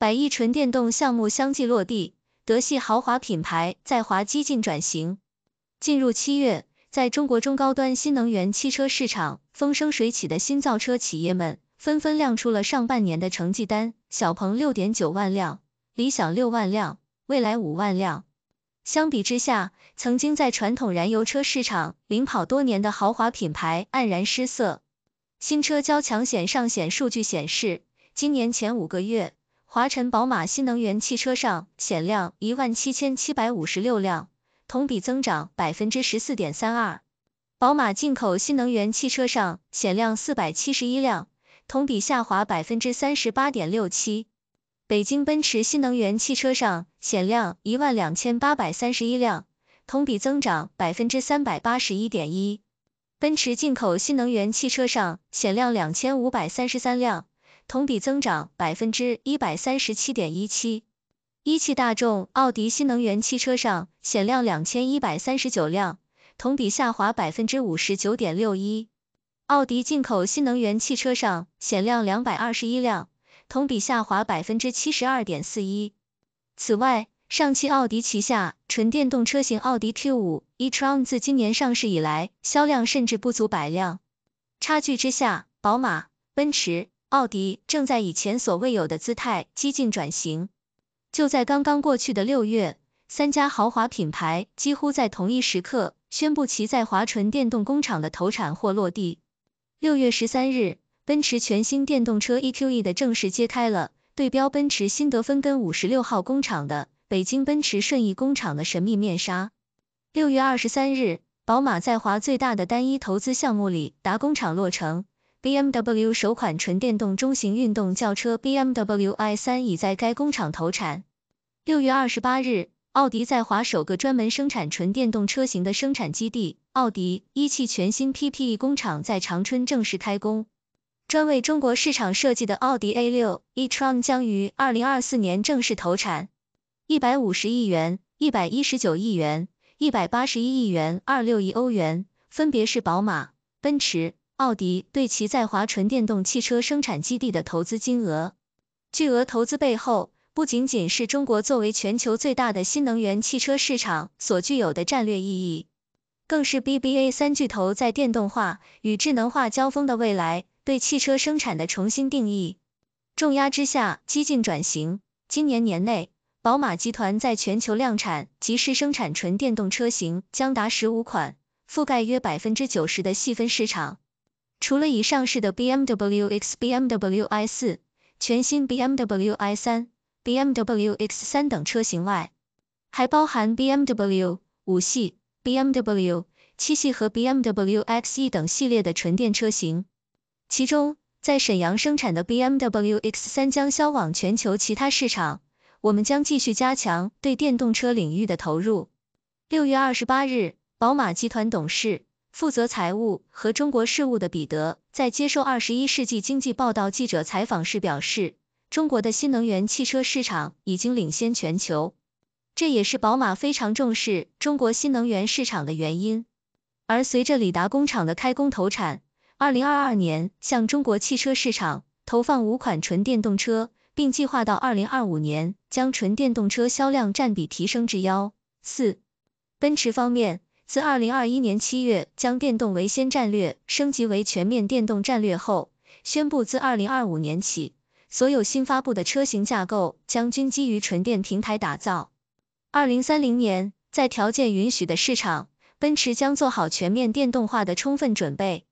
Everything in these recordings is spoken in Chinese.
百亿纯电动项目相继落地，德系豪华品牌在华激进转型。进入七月，在中国中高端新能源汽车市场风生水起的新造车企业们纷纷亮出了上半年的成绩单：小鹏六点九万辆，理想六万辆，蔚来五万辆。相比之下，曾经在传统燃油车市场领跑多年的豪华品牌黯然失色。新车交强险上险数据显示，今年前五个月。华晨宝马新能源汽车上显量一万七千七百五十六辆，同比增长百分之十四点三二。宝马进口新能源汽车上显量四百七十一辆，同比下滑百分之三十八点六七。北京奔驰新能源汽车上显量一万两千八百三十一辆，同比增长百分之三百八十一点一。奔驰进口新能源汽车上显量两千五百三十三辆。同比增长百分之一百三十七点一七，一汽大众奥迪新能源汽车上显量两千一百三十九辆，同比下滑百分之五十九点六一；奥迪进口新能源汽车上显量两百二十一辆，同比下滑百分之七十二点四一。此外，上汽奥迪旗下纯电动车型奥迪 Q 五 e-tron 自今年上市以来，销量甚至不足百辆，差距之下，宝马、奔驰。奥迪正在以前所未有的姿态激进转型。就在刚刚过去的六月，三家豪华品牌几乎在同一时刻宣布其在华纯电动工厂的投产或落地。六月十三日，奔驰全新电动车 EQE 的正式揭开了对标奔驰新德芬根五十六号工厂的北京奔驰顺义工厂的神秘面纱。六月二十三日，宝马在华最大的单一投资项目里达工厂落成。BMW 首款纯电动中型运动轿车 BMW i3 已在该工厂投产。六月二十八日，奥迪在华首个专门生产纯电动车型的生产基地——奥迪一汽全新 PPE 工厂在长春正式开工。专为中国市场设计的奥迪 A6 e-tron 将于二零二四年正式投产。一百五十亿元、一百一十九亿元、一百八十一亿元、二六亿欧元，分别是宝马、奔驰。奥迪对其在华纯电动汽车生产基地的投资金额，巨额投资背后，不仅仅是中国作为全球最大的新能源汽车市场所具有的战略意义，更是 BBA 三巨头在电动化与智能化交锋的未来对汽车生产的重新定义。重压之下，激进转型。今年年内，宝马集团在全球量产及试生产纯电动车型将达十五款，覆盖约百分之九十的细分市场。除了已上市的 BMW X、BMW i4、全新 BMW i3、BMW X3 等车型外，还包含 BMW 五系、BMW 七系和 BMW X1 等系列的纯电车型。其中，在沈阳生产的 BMW X3 将销往全球其他市场。我们将继续加强对电动车领域的投入。六月二十八日，宝马集团董事。负责财务和中国事务的彼得在接受《二十一世纪经济报道》记者采访时表示，中国的新能源汽车市场已经领先全球，这也是宝马非常重视中国新能源市场的原因。而随着李达工厂的开工投产，二零二二年向中国汽车市场投放五款纯电动车，并计划到二零二五年将纯电动车销量占比提升至幺四。奔驰方面。自二零二一年七月将电动为先战略升级为全面电动战略后，宣布自二零二五年起，所有新发布的车型架构将均基于纯电平台打造。二零三零年，在条件允许的市场，奔驰将做好全面电动化的充分准备。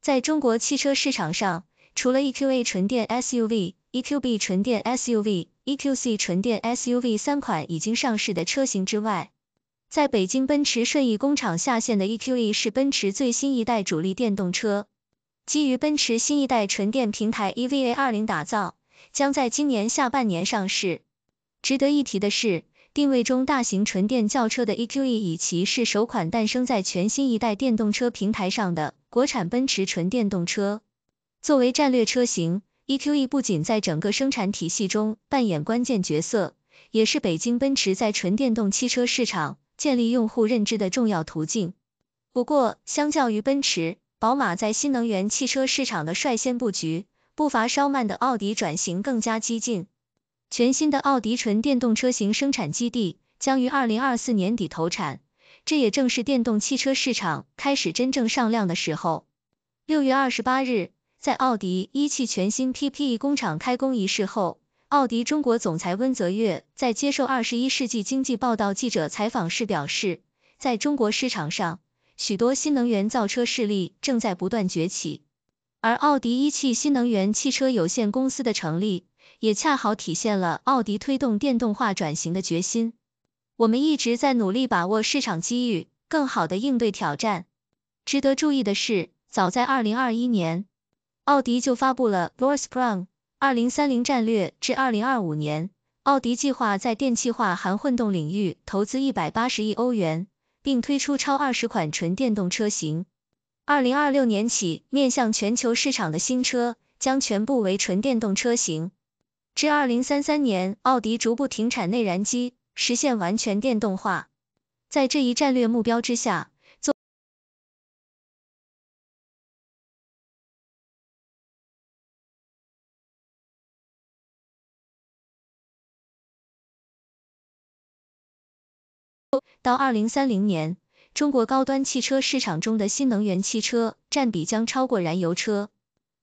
在中国汽车市场上，除了 EQA 纯电 SUV、EQB 纯电 SUV、EQC 纯电 SUV 三款已经上市的车型之外，在北京奔驰顺义工厂下线的 EQE 是奔驰最新一代主力电动车，基于奔驰新一代纯电平台 EVA2.0 打造，将在今年下半年上市。值得一提的是，定位中大型纯电轿车的 EQE 以其是首款诞生在全新一代电动车平台上的国产奔驰纯电动车。作为战略车型，EQE 不仅在整个生产体系中扮演关键角色，也是北京奔驰在纯电动汽车市场。建立用户认知的重要途径。不过，相较于奔驰、宝马在新能源汽车市场的率先布局，步伐稍慢的奥迪转型更加激进。全新的奥迪纯电动车型生产基地将于二零二四年底投产，这也正是电动汽车市场开始真正上量的时候。六月二十八日，在奥迪一汽全新 PPE 工厂开工仪式后。奥迪中国总裁温泽月在接受《二十一世纪经济报道》记者采访时表示，在中国市场上，许多新能源造车势力正在不断崛起，而奥迪一汽新能源汽车有限公司的成立，也恰好体现了奥迪推动电动化转型的决心。我们一直在努力把握市场机遇，更好地应对挑战。值得注意的是，早在二零二一年，奥迪就发布了 r 迪 s p r o n 二零三零战略至二零二五年，奥迪计划在电气化含混动领域投资一百八十亿欧元，并推出超二十款纯电动车型。二零二六年起，面向全球市场的新车将全部为纯电动车型。至二零三三年，奥迪逐步停产内燃机，实现完全电动化。在这一战略目标之下，到二零三零年，中国高端汽车市场中的新能源汽车占比将超过燃油车。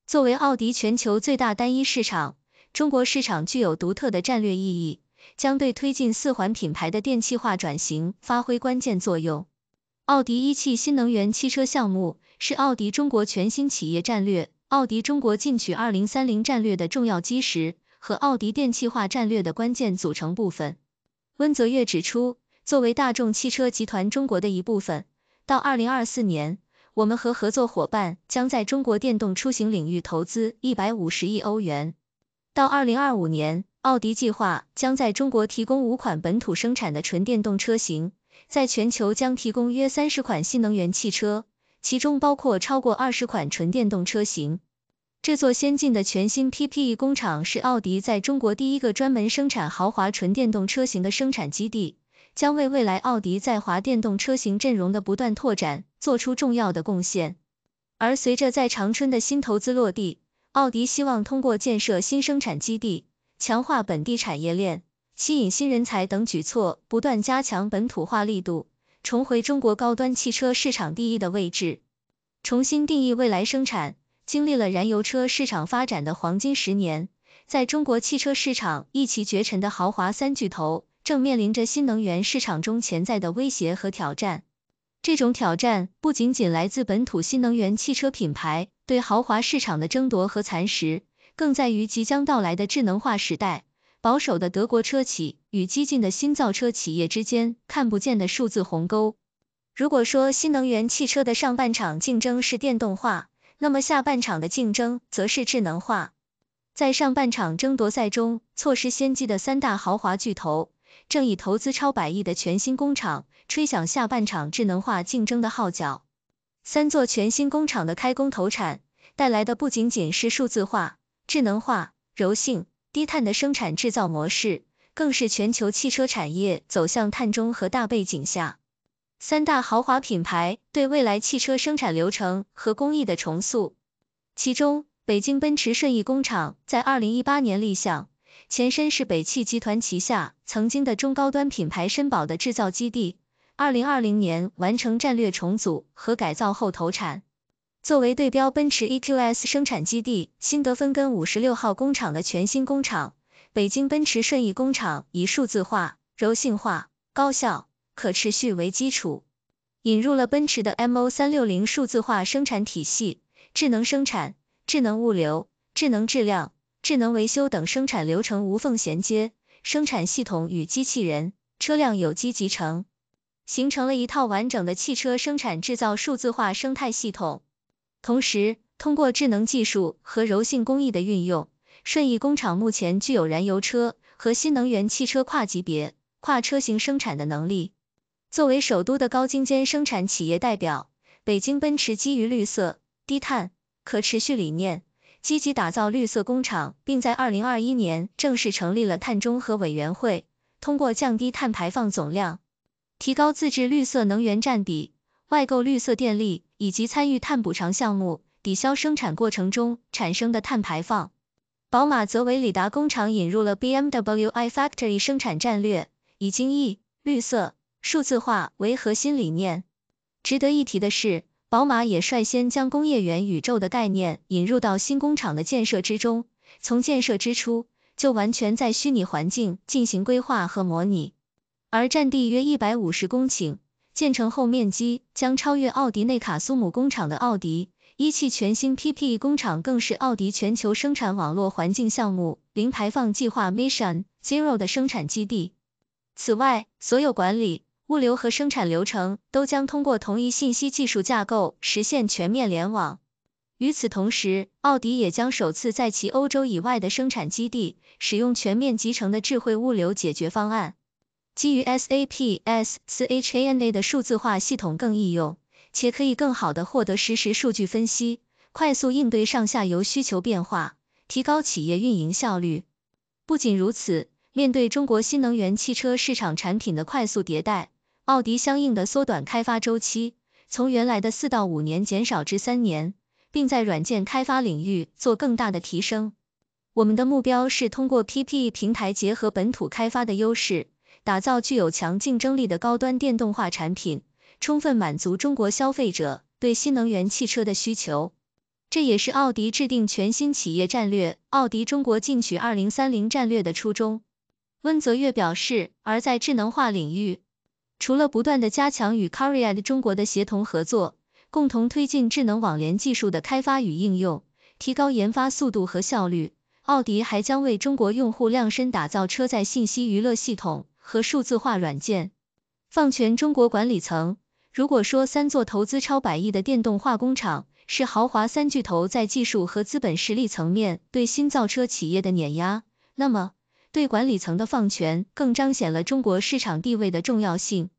作为奥迪全球最大单一市场，中国市场具有独特的战略意义，将对推进四环品牌的电气化转型发挥关键作用。奥迪一汽新能源汽车项目是奥迪中国全新企业战略、奥迪中国进取二零三零战略的重要基石和奥迪电气化战略的关键组成部分。温泽月指出。作为大众汽车集团中国的一部分，到二零二四年，我们和合作伙伴将在中国电动出行领域投资一百五十亿欧元。到二零二五年，奥迪计划将在中国提供五款本土生产的纯电动车型，在全球将提供约三十款新能源汽车，其中包括超过二十款纯电动车型。这座先进的全新 PPE 工厂是奥迪在中国第一个专门生产豪华纯电动车型的生产基地。将为未来奥迪在华电动车型阵容的不断拓展做出重要的贡献。而随着在长春的新投资落地，奥迪希望通过建设新生产基地、强化本地产业链、吸引新人才等举措，不断加强本土化力度，重回中国高端汽车市场第一的位置，重新定义未来生产。经历了燃油车市场发展的黄金十年，在中国汽车市场一骑绝尘的豪华三巨头。正面临着新能源市场中潜在的威胁和挑战。这种挑战不仅仅来自本土新能源汽车品牌对豪华市场的争夺和蚕食，更在于即将到来的智能化时代，保守的德国车企与激进的新造车企业之间看不见的数字鸿沟。如果说新能源汽车的上半场竞争是电动化，那么下半场的竞争则是智能化。在上半场争夺赛中错失先机的三大豪华巨头。正以投资超百亿的全新工厂，吹响下半场智能化竞争的号角。三座全新工厂的开工投产，带来的不仅仅是数字化、智能化、柔性、低碳的生产制造模式，更是全球汽车产业走向碳中和大背景下，三大豪华品牌对未来汽车生产流程和工艺的重塑。其中，北京奔驰顺义工厂在二零一八年立项。前身是北汽集团旗下曾经的中高端品牌绅宝的制造基地。二零二零年完成战略重组和改造后投产。作为对标奔驰 EQS 生产基地新德芬根五十六号工厂的全新工厂，北京奔驰顺义工厂以数字化、柔性化、高效、可持续为基础，引入了奔驰的 MO 三六零数字化生产体系，智能生产、智能物流、智能质量。智能维修等生产流程无缝衔接，生产系统与机器人、车辆有机集成，形成了一套完整的汽车生产制造数字化生态系统。同时，通过智能技术和柔性工艺的运用，顺义工厂目前具有燃油车和新能源汽车跨级别、跨车型生产的能力。作为首都的高精尖生产企业代表，北京奔驰基于绿色、低碳、可持续理念。积极打造绿色工厂，并在二零二一年正式成立了碳中和委员会，通过降低碳排放总量、提高自制绿色能源占比、外购绿色电力以及参与碳补偿项目，抵消生产过程中产生的碳排放。宝马则为里达工厂引入了 BMW i Factory 生产战略，以精益、绿色、数字化为核心理念。值得一提的是，宝马也率先将“工业园宇宙”的概念引入到新工厂的建设之中，从建设之初就完全在虚拟环境进行规划和模拟。而占地约一百五十公顷，建成后面积将超越奥迪内卡苏姆工厂的奥迪一汽全新 PP 工厂，更是奥迪全球生产网络环境项目零排放计划 Mission Zero 的生产基地。此外，所有管理。物流和生产流程都将通过同一信息技术架构实现全面联网。与此同时，奥迪也将首次在其欧洲以外的生产基地使用全面集成的智慧物流解决方案。基于 SAP S4HANA 的数字化系统更易用，且可以更好的获得实时数据分析，快速应对上下游需求变化，提高企业运营效率。不仅如此，面对中国新能源汽车市场产品的快速迭代，奥迪相应的缩短开发周期，从原来的四到五年减少至三年，并在软件开发领域做更大的提升。我们的目标是通过 p P 平台结合本土开发的优势，打造具有强竞争力的高端电动化产品，充分满足中国消费者对新能源汽车的需求。这也是奥迪制定全新企业战略——奥迪中国进取二零三零战略的初衷。温泽月表示，而在智能化领域。除了不断的加强与 c o r e a d 中国的协同合作，共同推进智能网联技术的开发与应用，提高研发速度和效率，奥迪还将为中国用户量身打造车载信息娱乐系统和数字化软件，放权中国管理层。如果说三座投资超百亿的电动化工厂是豪华三巨头在技术和资本实力层面对新造车企业的碾压，那么对管理层的放权更彰显了中国市场地位的重要性。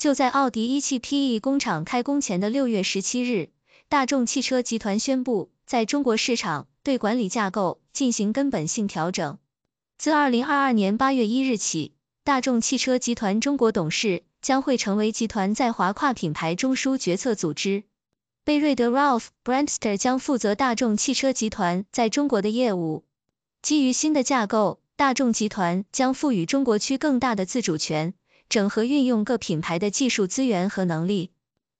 就在奥迪一汽 PE 工厂开工前的六月十七日，大众汽车集团宣布在中国市场对管理架构进行根本性调整。自二零二二年八月一日起，大众汽车集团中国董事将会成为集团在华跨品牌中枢决策组织。贝瑞德 Ralph b r a n s t e r 将负责大众汽车集团在中国的业务。基于新的架构，大众集团将赋予中国区更大的自主权。整合运用各品牌的技术资源和能力，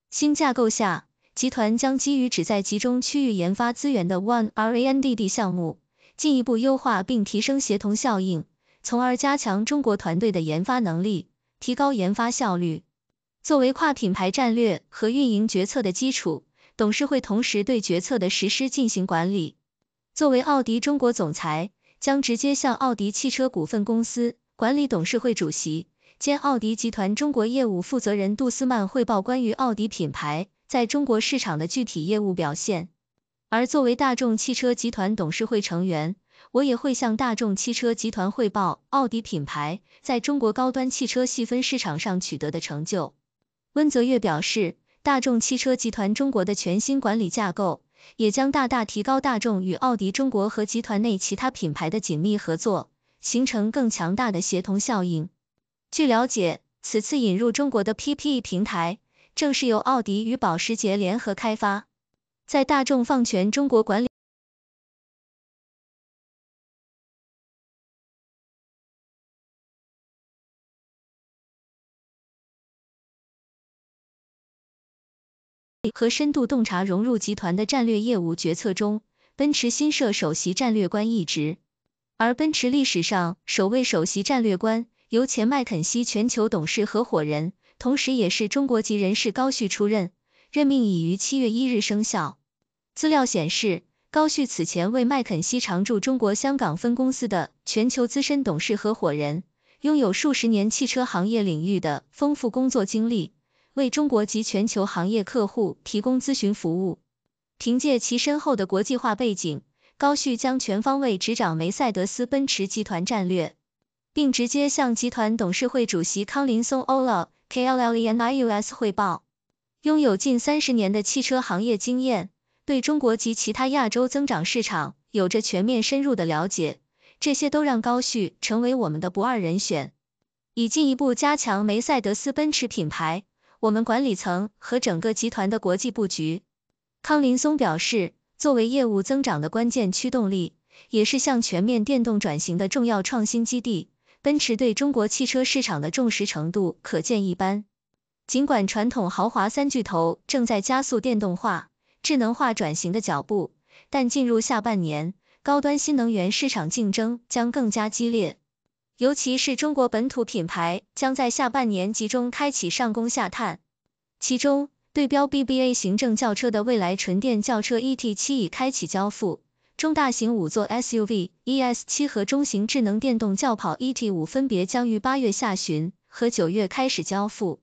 新架构下，集团将基于旨在集中区域研发资源的 One R&D D 项目，进一步优化并提升协同效应，从而加强中国团队的研发能力，提高研发效率。作为跨品牌战略和运营决策的基础，董事会同时对决策的实施进行管理。作为奥迪中国总裁，将直接向奥迪汽车股份公司管理董事会主席。兼奥迪集团中国业务负责人杜斯曼汇报关于奥迪品牌在中国市场的具体业务表现。而作为大众汽车集团董事会成员，我也会向大众汽车集团汇报奥迪品牌在中国高端汽车细分市场上取得的成就。温泽月表示，大众汽车集团中国的全新管理架构，也将大大提高大众与奥迪中国和集团内其他品牌的紧密合作，形成更强大的协同效应。据了解，此次引入中国的 PPE 平台，正是由奥迪与保时捷联合开发，在大众放权中国管理和深度洞察融入集团的战略业务决策中，奔驰新设首席战略官一职，而奔驰历史上首位首席战略官。由前麦肯锡全球董事合伙人，同时也是中国籍人士高旭出任，任命已于七月一日生效。资料显示，高旭此前为麦肯锡常驻中国香港分公司的全球资深董事合伙人，拥有数十年汽车行业领域的丰富工作经历，为中国及全球行业客户提供咨询服务。凭借其深厚的国际化背景，高旭将全方位执掌梅赛德斯奔驰集团战略。并直接向集团董事会主席康林松 （Olav k l L e N i u s 汇报。拥有近三十年的汽车行业经验，对中国及其他亚洲增长市场有着全面深入的了解，这些都让高旭成为我们的不二人选，以进一步加强梅赛德斯奔驰品牌、我们管理层和整个集团的国际布局。康林松表示，作为业务增长的关键驱动力，也是向全面电动转型的重要创新基地。奔驰对中国汽车市场的重视程度可见一斑。尽管传统豪华三巨头正在加速电动化、智能化转型的脚步，但进入下半年，高端新能源市场竞争将更加激烈。尤其是中国本土品牌将在下半年集中开启上攻下探，其中对标 BBA 行政轿车的蔚来纯电轿车 ET7 已开启交付。中大型五座 SUV ES7 和中型智能电动轿跑 ET5 分别将于八月下旬和九月开始交付。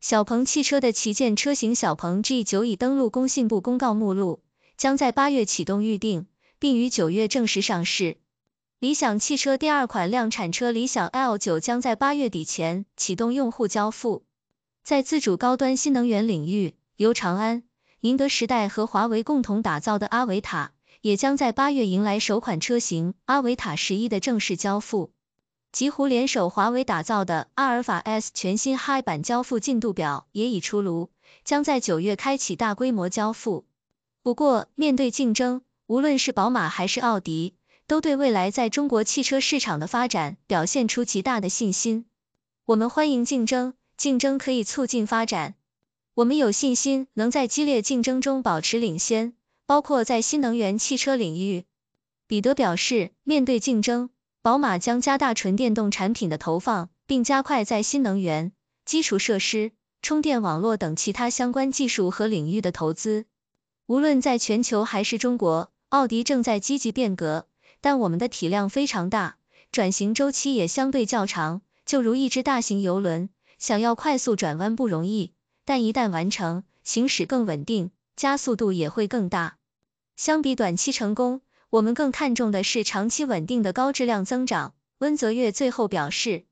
小鹏汽车的旗舰车型小鹏 G9 已登录工信部公告目录，将在八月启动预定，并于九月正式上市。理想汽车第二款量产车理想 L9 将在八月底前启动用户交付。在自主高端新能源领域，由长安、宁德时代和华为共同打造的阿维塔。也将在八月迎来首款车型阿维塔十一的正式交付。极狐联手华为打造的阿尔法 S 全新 Hi 版交付进度表也已出炉，将在九月开启大规模交付。不过，面对竞争，无论是宝马还是奥迪，都对未来在中国汽车市场的发展表现出极大的信心。我们欢迎竞争，竞争可以促进发展。我们有信心能在激烈竞争中保持领先。包括在新能源汽车领域，彼得表示，面对竞争，宝马将加大纯电动产品的投放，并加快在新能源、基础设施、充电网络等其他相关技术和领域的投资。无论在全球还是中国，奥迪正在积极变革，但我们的体量非常大，转型周期也相对较长。就如一只大型游轮，想要快速转弯不容易，但一旦完成，行驶更稳定。加速度也会更大。相比短期成功，我们更看重的是长期稳定的高质量增长。温泽月最后表示。